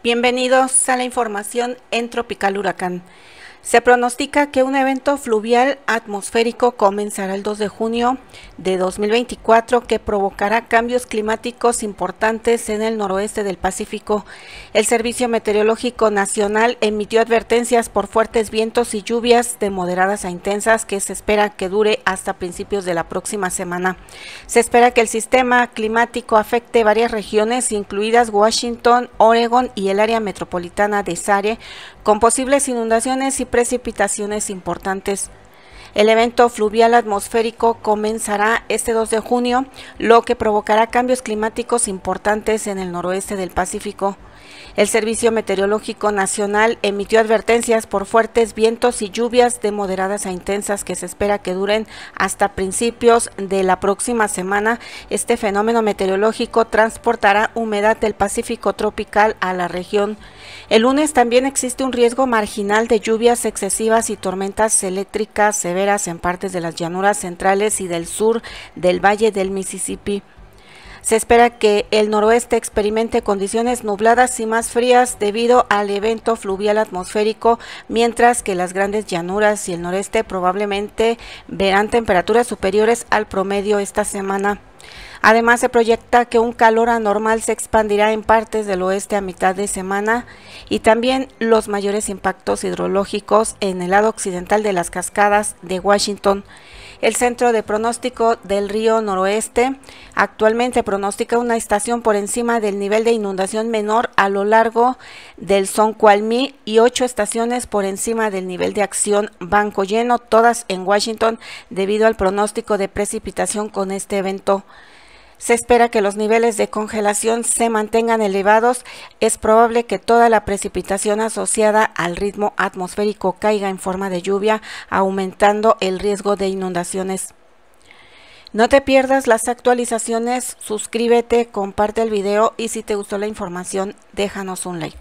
Bienvenidos a la información en Tropical Huracán. Se pronostica que un evento fluvial atmosférico comenzará el 2 de junio de 2024 que provocará cambios climáticos importantes en el noroeste del Pacífico. El Servicio Meteorológico Nacional emitió advertencias por fuertes vientos y lluvias de moderadas a intensas que se espera que dure hasta principios de la próxima semana. Se espera que el sistema climático afecte varias regiones, incluidas Washington, Oregon y el área metropolitana de Sare, con posibles inundaciones y precipitaciones importantes. El evento fluvial atmosférico comenzará este 2 de junio, lo que provocará cambios climáticos importantes en el noroeste del Pacífico. El Servicio Meteorológico Nacional emitió advertencias por fuertes vientos y lluvias de moderadas a intensas que se espera que duren hasta principios de la próxima semana. Este fenómeno meteorológico transportará humedad del Pacífico tropical a la región. El lunes también existe un riesgo marginal de lluvias excesivas y tormentas eléctricas severas en partes de las llanuras centrales y del sur del Valle del Mississippi. Se espera que el noroeste experimente condiciones nubladas y más frías debido al evento fluvial atmosférico, mientras que las grandes llanuras y el noreste probablemente verán temperaturas superiores al promedio esta semana. Además, se proyecta que un calor anormal se expandirá en partes del oeste a mitad de semana y también los mayores impactos hidrológicos en el lado occidental de las cascadas de Washington. El Centro de Pronóstico del Río Noroeste Actualmente pronostica una estación por encima del nivel de inundación menor a lo largo del Soncualmi y ocho estaciones por encima del nivel de acción banco lleno, todas en Washington debido al pronóstico de precipitación con este evento. Se espera que los niveles de congelación se mantengan elevados. Es probable que toda la precipitación asociada al ritmo atmosférico caiga en forma de lluvia, aumentando el riesgo de inundaciones. No te pierdas las actualizaciones, suscríbete, comparte el video y si te gustó la información, déjanos un like.